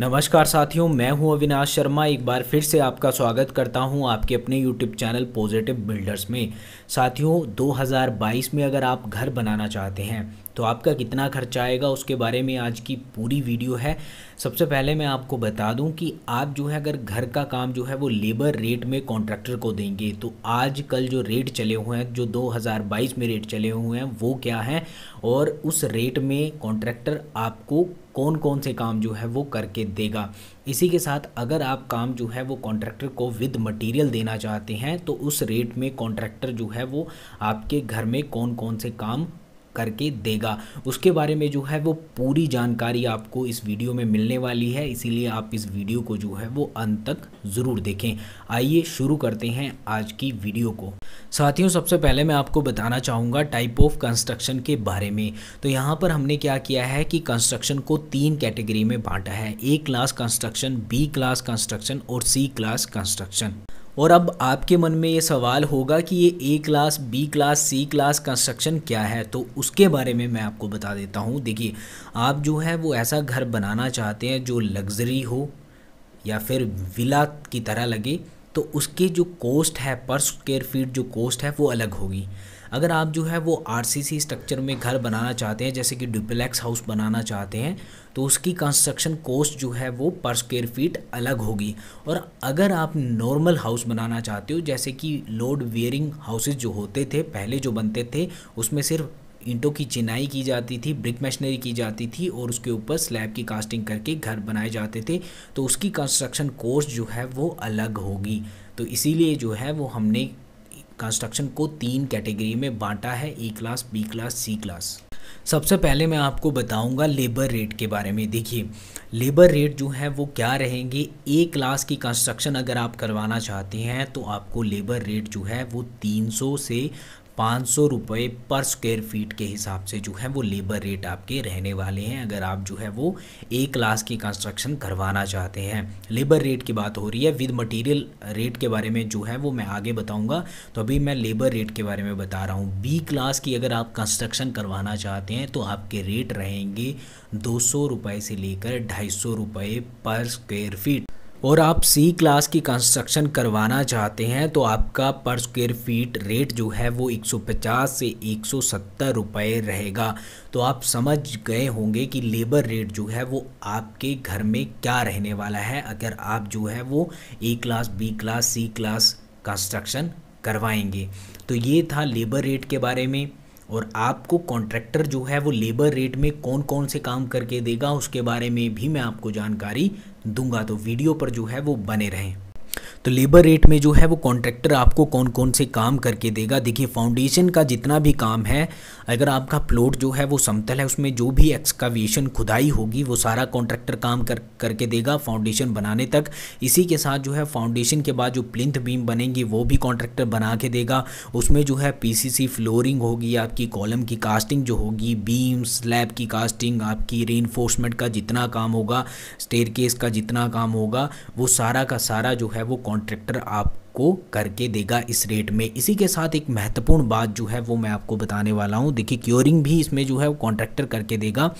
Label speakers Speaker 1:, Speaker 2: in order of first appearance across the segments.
Speaker 1: नमस्कार साथियों मैं हूं अविनाश शर्मा एक बार फिर से आपका स्वागत करता हूं आपके अपने यूट्यूब चैनल पॉजिटिव बिल्डर्स में साथियों 2022 में अगर आप घर बनाना चाहते हैं तो आपका कितना खर्चा आएगा उसके बारे में आज की पूरी वीडियो है सबसे पहले मैं आपको बता दूं कि आप जो है अगर घर का काम जो है वो लेबर रेट में कॉन्ट्रैक्टर को देंगे तो आज कल जो रेट चले हुए हैं जो 2022 में रेट चले हुए हैं वो क्या हैं और उस रेट में कॉन्ट्रैक्टर आपको कौन कौन से काम जो है वो करके देगा इसी के साथ अगर आप काम जो है वो कॉन्ट्रैक्टर को विद मटेरियल देना चाहते हैं तो उस रेट में कॉन्ट्रैक्टर जो है वो आपके घर में कौन कौन से काम करके देगा उसके बारे में जो है वो पूरी जानकारी आपको इस वीडियो में मिलने वाली है इसीलिए आप इस वीडियो को जो है वो अंत तक ज़रूर देखें आइए शुरू करते हैं आज की वीडियो को साथियों सबसे पहले मैं आपको बताना चाहूँगा टाइप ऑफ कंस्ट्रक्शन के बारे में तो यहाँ पर हमने क्या किया है कि कंस्ट्रक्शन को तीन कैटेगरी में बांटा है A class construction B class construction और सी क्लास कंस्ट्रक्शन और अब आपके मन में ये सवाल होगा कि ये A class B class C class construction क्या है तो उसके बारे में मैं आपको बता देता हूँ देखिए आप जो है वो ऐसा घर बनाना चाहते हैं जो लग्जरी हो या फिर विला की तरह लगे तो उसकी जो कॉस्ट है पर स्क्वेयर फीट जो कॉस्ट है वो अलग होगी अगर आप जो है वो आरसीसी स्ट्रक्चर में घर बनाना चाहते हैं जैसे कि डुप्लेक्स हाउस बनाना चाहते हैं तो उसकी कंस्ट्रक्शन कॉस्ट जो है वो पर स्क्वेयर फीट अलग होगी और अगर आप नॉर्मल हाउस बनाना चाहते हो जैसे कि लोड वेयरिंग हाउसेज जो होते थे पहले जो बनते थे उसमें सिर्फ ईंटों की चिनाई की जाती थी ब्रिक मशीनरी की जाती थी और उसके ऊपर स्लैब की कास्टिंग करके घर बनाए जाते थे तो उसकी कंस्ट्रक्शन कोर्स जो है वो अलग होगी तो इसीलिए जो है वो हमने कंस्ट्रक्शन को तीन कैटेगरी में बांटा है A class B class C class सबसे पहले मैं आपको बताऊंगा लेबर रेट के बारे में देखिए लेबर रेट जो है वो क्या रहेंगे ए क्लास की कंस्ट्रक्शन अगर आप करवाना चाहते हैं तो आपको लेबर रेट जो है वो 300 से पाँच सौ रुपये पर स्क्वेयर फीट के हिसाब से जो है वो लेबर रेट आपके रहने वाले हैं अगर आप जो है वो ए क्लास की कंस्ट्रक्शन करवाना चाहते हैं लेबर रेट की बात हो रही है विद मटेरियल रेट के बारे में जो है वो मैं आगे बताऊंगा तो अभी मैं लेबर रेट के बारे में बता रहा हूँ बी क्लास की अगर आप कंस्ट्रक्शन करवाना चाहते हैं तो आपके रेट रहेंगे दो सौ से लेकर ढाई सौ पर स्क्वेयर फीट और आप सी क्लास की कंस्ट्रक्शन करवाना चाहते हैं तो आपका पर स्क्वेयर फीट रेट जो है वो 150 से 170 रुपए रहेगा तो आप समझ गए होंगे कि लेबर रेट जो है वो आपके घर में क्या रहने वाला है अगर आप जो है वो A class B class C class construction करवाएंगे तो ये था लेबर रेट के बारे में और आपको कॉन्ट्रैक्टर जो है वो लेबर रेट में कौन कौन से काम करके देगा उसके बारे में भी मैं आपको जानकारी दूंगा तो वीडियो पर जो है वो बने रहें तो लेबर रेट में जो है वो कॉन्ट्रैक्टर आपको कौन कौन से काम करके देगा देखिए फाउंडेशन का जितना भी काम है अगर आपका प्लॉट जो है वो समतल है उसमें जो भी एक्सकावेशन खुदाई होगी वो सारा कॉन्ट्रैक्टर काम कर करके देगा फाउंडेशन बनाने तक इसी के साथ जो है फाउंडेशन के बाद जो प्लिंथ बीम बनेंगी वो भी कॉन्ट्रैक्टर बना के देगा उसमें जो है पी फ्लोरिंग होगी आपकी कॉलम की कास्टिंग जो होगी बीम स्लैब की कास्टिंग आपकी रेनफोर्समेंट का जितना काम होगा स्टेयर का जितना काम होगा वो सारा का सारा जो है वो कॉन्ट्रैक्टर आप आपको करके देगा इस रेट में इसी के साथ एक महत्वपूर्ण बात जो है वो मैं आपको बताने वाला हूँ देखिए क्योरिंग भी इसमें जो है वो कॉन्ट्रैक्टर करके देगा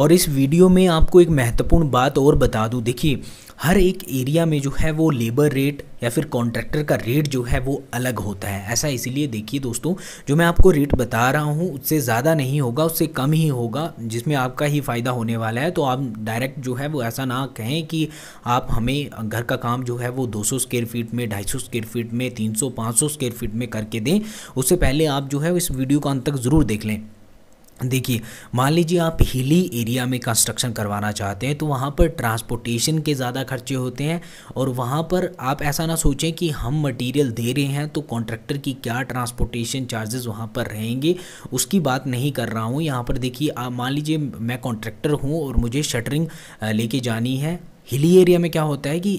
Speaker 1: और इस वीडियो में आपको एक महत्वपूर्ण बात और बता दूँ देखिए हर एक एरिया में जो है वो लेबर रेट या फिर कॉन्ट्रैक्टर का रेट जो है वो अलग होता है ऐसा इसीलिए देखिए दोस्तों जो मैं आपको रेट बता रहा हूँ उससे ज़्यादा नहीं होगा उससे कम ही होगा जिसमें आपका ही फ़ायदा होने वाला है तो आप डायरेक्ट जो है वो ऐसा ना कहें कि आप हमें घर का काम जो है वो दो स्क्वायर फीट में ढाई स्क्वायर फीट में तीन सौ स्क्वेयर फीट में करके दें उससे पहले आप जो है इस वीडियो का अंत तक ज़रूर देख लें देखिए मान लीजिए आप हिली एरिया में कंस्ट्रक्शन करवाना चाहते हैं तो वहाँ पर ट्रांसपोर्टेशन के ज़्यादा खर्चे होते हैं और वहाँ पर आप ऐसा ना सोचें कि हम मटेरियल दे रहे हैं तो कॉन्ट्रैक्टर की क्या ट्रांसपोर्टेशन चार्जेस वहाँ पर रहेंगे उसकी बात नहीं कर रहा हूँ यहाँ पर देखिए आप मान लीजिए मैं कॉन्ट्रैक्टर हूँ और मुझे शटरिंग लेके जानी है हिली एरिया में क्या होता है कि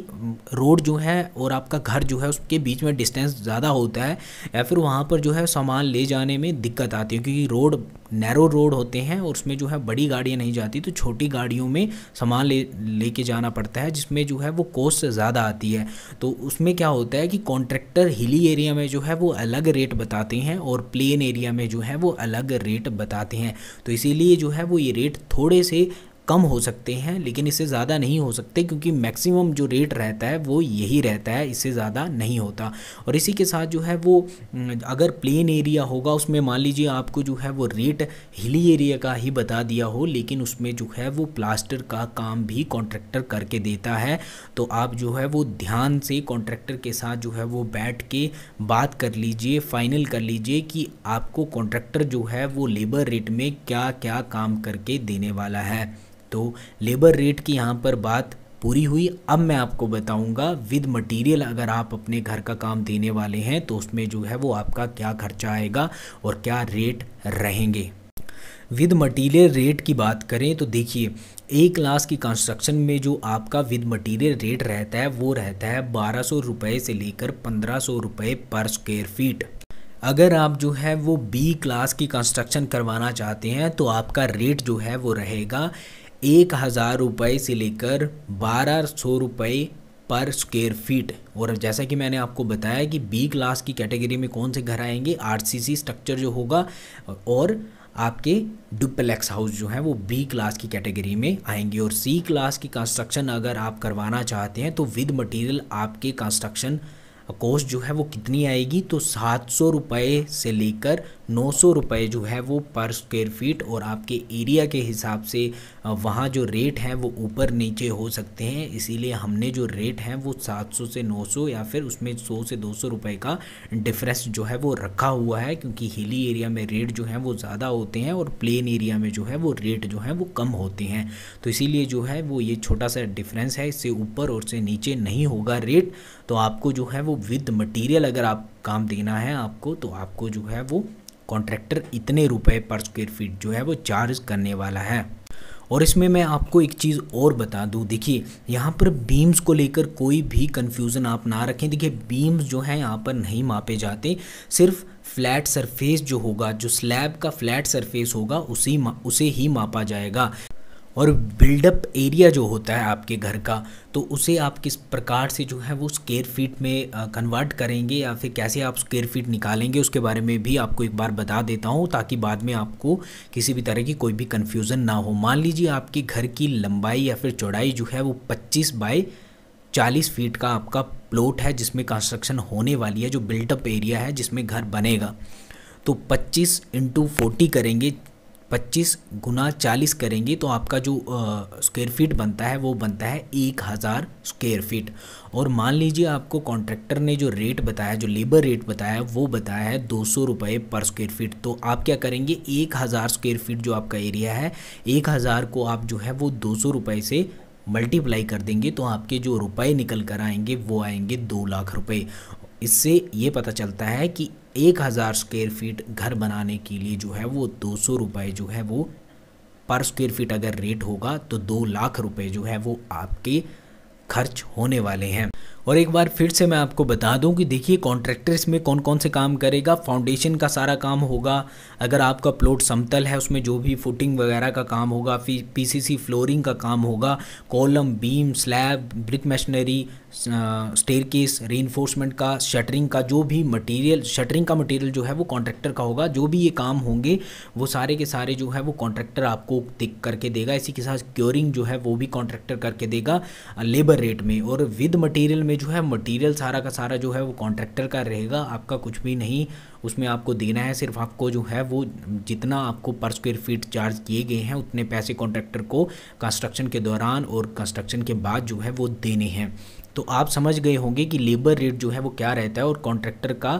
Speaker 1: रोड जो है और आपका घर जो है उसके बीच में डिस्टेंस ज़्यादा होता है या फिर वहाँ पर जो है सामान ले जाने में दिक्कत आती है क्योंकि रोड नैरो रोड होते हैं और उसमें जो है बड़ी गाड़ियाँ नहीं जाती तो छोटी गाड़ियों में सामान ले लेके जाना पड़ता है जिसमें जो है वो कॉस्ट ज़्यादा आती है तो उसमें क्या होता है कि कॉन्ट्रैक्टर हिली एरिया में जो है वो अलग रेट बताते हैं और प्लेन एरिया में जो है वो अलग रेट बताते हैं तो इसीलिए जो है वो ये रेट थोड़े से कम हो सकते हैं लेकिन इससे ज़्यादा नहीं हो सकते क्योंकि मैक्सिमम जो रेट रहता है वो यही रहता है इससे ज़्यादा नहीं होता और इसी के साथ जो है वो अगर प्लेन एरिया होगा उसमें मान लीजिए आपको जो है वो रेट हिली एरिया का ही बता दिया हो लेकिन उसमें जो है वो प्लास्टर का काम भी कॉन्ट्रैक्टर करके देता है तो आप जो है वो ध्यान से कॉन्ट्रैक्टर के साथ जो है वो बैठ के बात कर लीजिए फाइनल कर लीजिए कि आपको कॉन्ट्रैक्टर जो है वो लेबर रेट में क्या क्या काम करके देने वाला है तो लेबर रेट की यहाँ पर बात पूरी हुई अब मैं आपको बताऊंगा विद मटेरियल अगर आप अपने घर का काम देने वाले हैं तो उसमें जो है वो आपका क्या खर्चा आएगा और क्या रेट रहेंगे विद मटेरियल रेट की बात करें तो देखिए ए क्लास की कंस्ट्रक्शन में जो आपका विद मटेरियल रेट रहता है वो रहता है बारह सौ रुपये से लेकर पंद्रह सौ रुपये पर स्क्वेयर फीट अगर आप जो है वो बी क्लास की कंस्ट्रक्शन करवाना चाहते हैं तो आपका रेट जो है वो रहेगा एक हज़ार रुपये से लेकर बारह सौ रुपये पर स्क्वेयर फीट और जैसा कि मैंने आपको बताया कि बी क्लास की कैटेगरी में कौन से घर आएंगे आरसीसी स्ट्रक्चर जो होगा और आपके डुप्लेक्स हाउस जो हैं वो बी क्लास की कैटेगरी में आएंगे और सी क्लास की कंस्ट्रक्शन अगर आप करवाना चाहते हैं तो विद मटेरियल आपके कंस्ट्रक्शन कॉस्ट जो है वो कितनी आएगी तो सात सौ रुपये से लेकर नौ सौ रुपये जो है वो पर स्क्वेयर फीट और आपके एरिया के हिसाब से वहाँ जो रेट हैं वो ऊपर नीचे हो सकते हैं इसीलिए हमने जो रेट हैं वो सात सौ से नौ सौ या फिर उसमें सौ से दो सौ रुपये का डिफरेंस जो है वो रखा हुआ है क्योंकि हिली एरिया में रेट जो है वो ज़्यादा होते हैं और प्लेन एरिया में जो है वो रेट जो है वो कम होते हैं तो इसीलिए जो है वो ये छोटा सा डिफरेंस है इससे ऊपर और से नीचे नहीं होगा रेट तो आपको जो है वो विद मटीरियल अगर आप काम देना है आपको तो आपको जो है वो कॉन्ट्रैक्टर इतने रुपए पर स्क्वायर फीट जो है वो चार्ज करने वाला है और इसमें मैं आपको एक चीज़ और बता दूं देखिए यहाँ पर बीम्स को लेकर कोई भी कन्फ्यूज़न आप ना रखें देखिए बीम्स जो हैं यहाँ पर नहीं मापे जाते सिर्फ फ्लैट सरफेस जो होगा जो स्लैब का फ्लैट सरफेस होगा उसी उसे ही मापा जाएगा और बिल्डअप एरिया जो होता है आपके घर का तो उसे आप किस प्रकार से जो है वो स्केयर फीट में कन्वर्ट करेंगे या फिर कैसे आप स्केयर फीट निकालेंगे उसके बारे में भी आपको एक बार बता देता हूँ ताकि बाद में आपको किसी भी तरह की कोई भी कन्फ्यूज़न ना हो मान लीजिए आपके घर की लंबाई या फिर चौड़ाई जो है वो पच्चीस बाई चालीस फीट का आपका प्लॉट है जिसमें कंस्ट्रक्शन होने वाली है जो बिल्टअप एरिया है जिसमें घर बनेगा तो 25 इंटू फोर्टी करेंगे पच्चीस गुना चालीस करेंगे तो आपका जो स्क्वेयर फीट बनता है वो बनता है एक हज़ार स्क्वेयर फीट और मान लीजिए आपको कॉन्ट्रैक्टर ने जो रेट बताया जो लेबर रेट बताया वो बताया है दो सौ रुपये पर स्क्वेयर फीट तो आप क्या करेंगे एक हज़ार स्क्वेयर फीट जो आपका एरिया है एक हज़ार को आप जो है वो दो सौ रुपये से मल्टीप्लाई कर देंगे तो आपके जो रुपये निकल कर आएंगे वो आएंगे दो लाख रुपये इससे ये पता चलता है कि एक हज़ार स्क्वेयर फीट घर बनाने के लिए जो है वो दो सौ रुपये जो है वो पर स्क्वेयर फीट अगर रेट होगा तो दो लाख रुपए जो है वो आपके खर्च होने वाले हैं और एक बार फिर से मैं आपको बता दूं कि देखिए कॉन्ट्रैक्टर इसमें कौन कौन से काम करेगा फाउंडेशन का सारा काम होगा अगर आपका प्लॉट समतल है उसमें जो भी फुटिंग वगैरह का काम होगा पीसीसी फ्लोरिंग का काम होगा column beam slab brick machinery staircase case reinforcement का शटरिंग का जो भी मटेरियल शटरिंग का मटेरियल जो है वो कॉन्ट्रैक्टर का होगा जो भी ये काम होंगे वो सारे के सारे जो है वो कॉन्ट्रैक्टर आपको दिख करके देगा इसी के साथ क्योरिंग जो है वो भी कॉन्ट्रैक्टर करके देगा लेबर रेट में और विद मटेरियल में जो है मटेरियल सारा का सारा जो है वो कॉन्ट्रैक्टर का रहेगा आपका कुछ भी नहीं उसमें आपको देना है सिर्फ आपको जो है वो जितना आपको पर स्क्वेयर फीट चार्ज किए गए हैं उतने पैसे कॉन्ट्रैक्टर को कंस्ट्रक्शन के दौरान और कंस्ट्रक्शन के बाद जो है वो देने हैं तो आप समझ गए होंगे कि लेबर रेट जो है वो क्या रहता है और कॉन्ट्रैक्टर का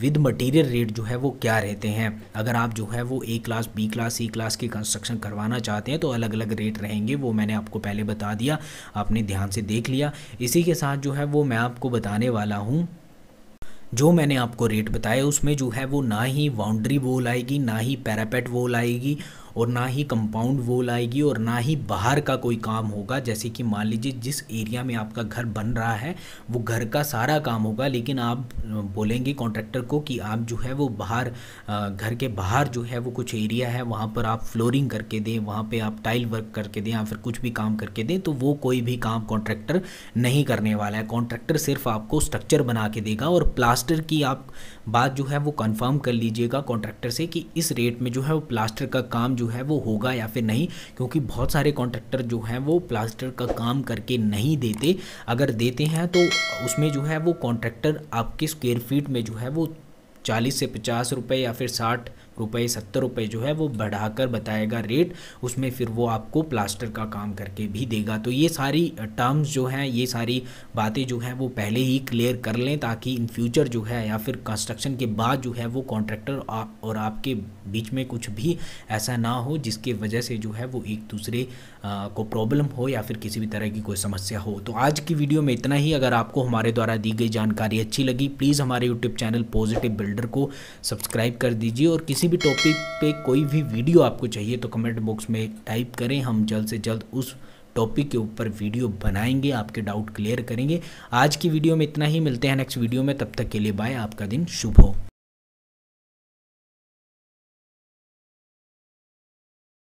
Speaker 1: विद मटेरियल रेट जो है वो क्या रहते हैं अगर आप जो है वो A class B class C class की कंस्ट्रक्शन करवाना चाहते हैं तो अलग अलग रेट रहेंगे वो मैंने आपको पहले बता दिया आपने ध्यान से देख लिया इसी के साथ जो है वो मैं आपको बताने वाला हूँ जो मैंने आपको रेट बताया उसमें जो है वो ना ही बाउंड्री वॉल आएगी ना ही पैरापेट वॉल आएगी और ना ही कंपाउंड वॉल आएगी और ना ही बाहर का कोई काम होगा जैसे कि मान लीजिए जिस एरिया में आपका घर बन रहा है वो घर का सारा काम होगा लेकिन आप बोलेंगे कॉन्ट्रैक्टर को कि आप जो है वो बाहर घर के बाहर जो है वो कुछ एरिया है वहाँ पर आप फ्लोरिंग करके दें वहाँ पर आप टाइल वर्क करके दें या फिर कुछ भी काम करके दें तो वो कोई भी काम कॉन्ट्रैक्टर नहीं करने वाला है कॉन्ट्रैक्टर सिर्फ आपको स्ट्रक्चर बना के देगा और प्लास्टर की आप बात जो है वो कंफर्म कर लीजिएगा कॉन्ट्रैक्टर से कि इस रेट में जो है वो प्लास्टर का काम जो है वो होगा या फिर नहीं क्योंकि बहुत सारे कॉन्ट्रैक्टर जो हैं वो प्लास्टर का काम करके नहीं देते अगर देते हैं तो उसमें जो है वो कॉन्ट्रैक्टर आपके स्क्वेयर फीट में जो है वो चालीस से पचास रुपये या फिर साठ रुपये सत्तर रुपये जो है वो बढ़ाकर बताएगा रेट उसमें फिर वो आपको प्लास्टर का काम करके भी देगा तो ये सारी टर्म्स जो हैं ये सारी बातें जो हैं वो पहले ही क्लियर कर लें ताकि इन फ्यूचर जो है या फिर कंस्ट्रक्शन के बाद जो है वो कॉन्ट्रैक्टर आप और आपके बीच में कुछ भी ऐसा ना हो जिसके वजह से जो है वो एक दूसरे को प्रॉब्लम हो या फिर किसी भी तरह की कोई समस्या हो तो आज की वीडियो में इतना ही अगर आपको हमारे द्वारा दी गई जानकारी अच्छी लगी प्लीज़ हमारे यूट्यूब चैनल पॉजिटिव बिल्डर को सब्सक्राइब कर दीजिए और किसी भी टॉपिक पे कोई भी वीडियो आपको चाहिए तो कमेंट बॉक्स में टाइप करें हम जल्द से जल्द उस टॉपिक के ऊपर वीडियो बनाएंगे आपके डाउट क्लियर करेंगे आज की वीडियो में इतना ही मिलते हैं नेक्स्ट वीडियो में तब तक के लिए बाय आपका दिन शुभ हो